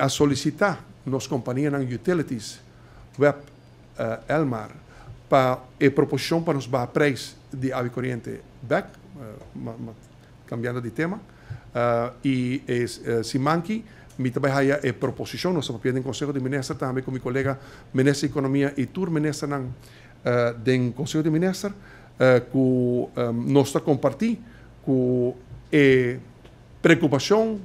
a solicitar nos companhias não utilities web uh, Elmar para a proposição para nos preço de água corrente back uh, cambiando de tema uh, e uh, se manque me também há a proposição nossa propriedade em Conselho de Ministros também com meu colega Ministro de Economia e Tur Ministro não uh, do Conselho de Ministros que um, nós está compartilhando com a preocupação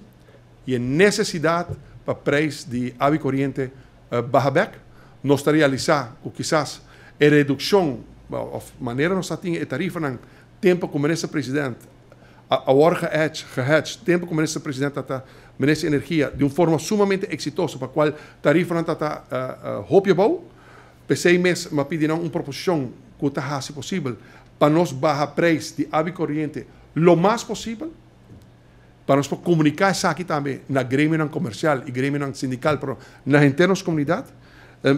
e a necessidade para preço de ave corriente uh, eh, back, nós está realizar o quizás a redução, a maneira nós tinha eh, a tarifa o tempo como esse presidente, a, a orga edge, gehedge, tempo como esse presidente está merece energia de uma forma sumamente exitosa, para a qual a tarifa não está uh, uh, eh, hopeable, pensei mesmo, mas pediram uma proposição que está possível para nós baixar preço de ave corriente lo mais possível, para nosotros comunicar aquí también na gremio comercial y gremio sindical, pero na la comunidad comunidad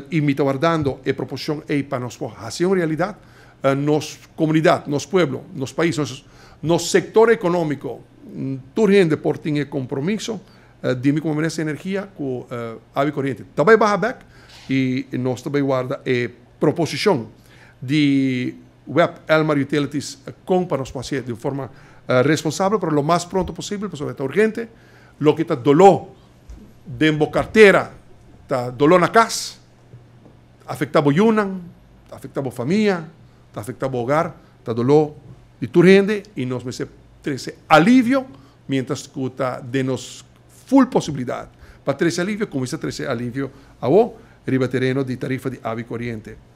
y me guardando la eh, proposición para para nosotros en realidad realidade, eh, nos comunidad nos pueblo, nos país, nos, nuestro sector mm, turgen de por tiene el compromiso eh, de cómo conveniência energia com uh, água corrente. Também barra back y nos también guarda proposición proposición de Web Elmar Utilities con para nosotros de forma eh, responsable, pero lo más pronto posible, pues está urgente, lo que está dolor de embocartera, está dolor en la casa, afecta a Boyunan, familia, afecta a hogar, está dolor de urgente y nos merece alivio mientras que de nos full posibilidad para 13 alivio, como dice 13 alivio a vos, riba terreno de tarifa de Avico Oriente.